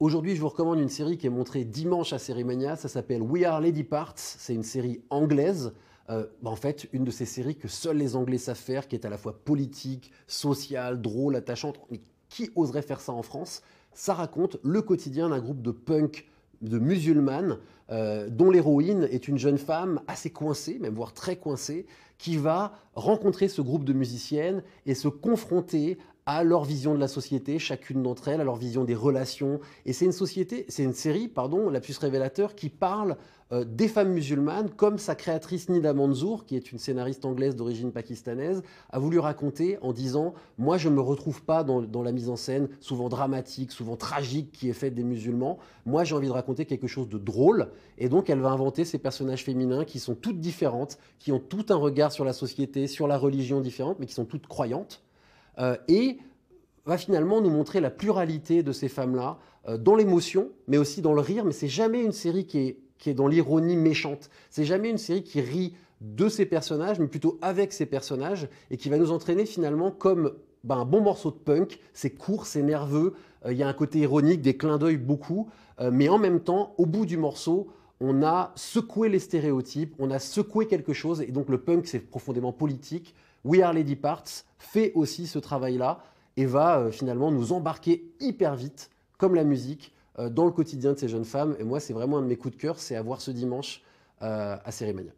Aujourd'hui, je vous recommande une série qui est montrée dimanche à cérémonia Ça s'appelle We Are Lady Parts. C'est une série anglaise. Euh, bah, en fait, une de ces séries que seuls les Anglais savent faire, qui est à la fois politique, sociale, drôle, attachante. Mais qui oserait faire ça en France Ça raconte le quotidien d'un groupe de punk, de musulmanes, euh, dont l'héroïne est une jeune femme assez coincée, même voire très coincée, qui va rencontrer ce groupe de musiciennes et se confronter à leur vision de la société, chacune d'entre elles, à leur vision des relations. Et c'est une société, c'est une série, pardon, La puce révélateur, qui parle euh, des femmes musulmanes, comme sa créatrice Nida Manzour, qui est une scénariste anglaise d'origine pakistanaise, a voulu raconter en disant Moi, je ne me retrouve pas dans, la mise en scène, souvent dramatique, souvent tragique, qui est faite des musulmans. Moi, j'ai envie de raconter quelque chose de drôle. Et donc, elle va inventer ces personnages féminins qui sont toutes différentes, qui ont tout un regard sur la société, sur la religion différente, mais qui sont toutes croyantes. Euh, et va finalement nous montrer la pluralité de ces femmes-là, euh, dans l'émotion, mais aussi dans le rire. Mais c'est jamais une série qui est, dans l'ironie méchante. C'est jamais une série qui rit de ses personnages, mais plutôt avec ses personnages, et qui va nous entraîner finalement comme ben, un bon morceau de punk. C'est court, c'est nerveux, euh, il y a un côté ironique, des clins d'œil beaucoup, mais en même temps, au bout du morceau, on a secoué les stéréotypes, on a secoué quelque chose, et donc le punk, c'est profondément politique. We Are Lady Parts fait aussi ce travail-là et va euh, finalement nous embarquer hyper vite, comme la musique, euh, dans le quotidien de ces jeunes femmes. Et moi, c'est vraiment un de mes coups de cœur, c'est avoir ce dimanche euh, à Cérémania.